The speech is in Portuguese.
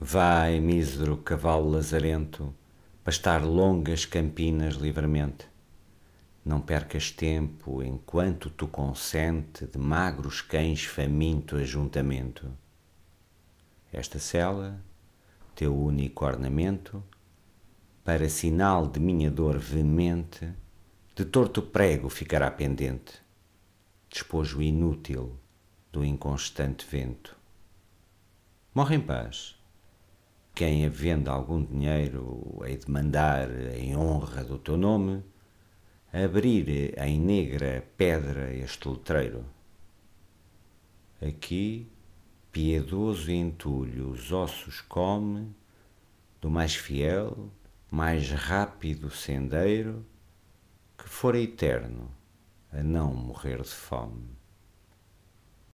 Vai, mísero cavalo lazarento, pastar longas campinas livremente. Não percas tempo enquanto tu consente de magros cães faminto ajuntamento. Esta cela, teu único ornamento, para sinal de minha dor veemente, de torto prego ficará pendente, despojo inútil do inconstante vento. Morre em paz quem, havendo algum dinheiro, hei de mandar em honra do teu nome, abrir em negra pedra este letreiro. Aqui, piedoso entulho os ossos come, do mais fiel, mais rápido sendeiro, que for eterno a não morrer de fome.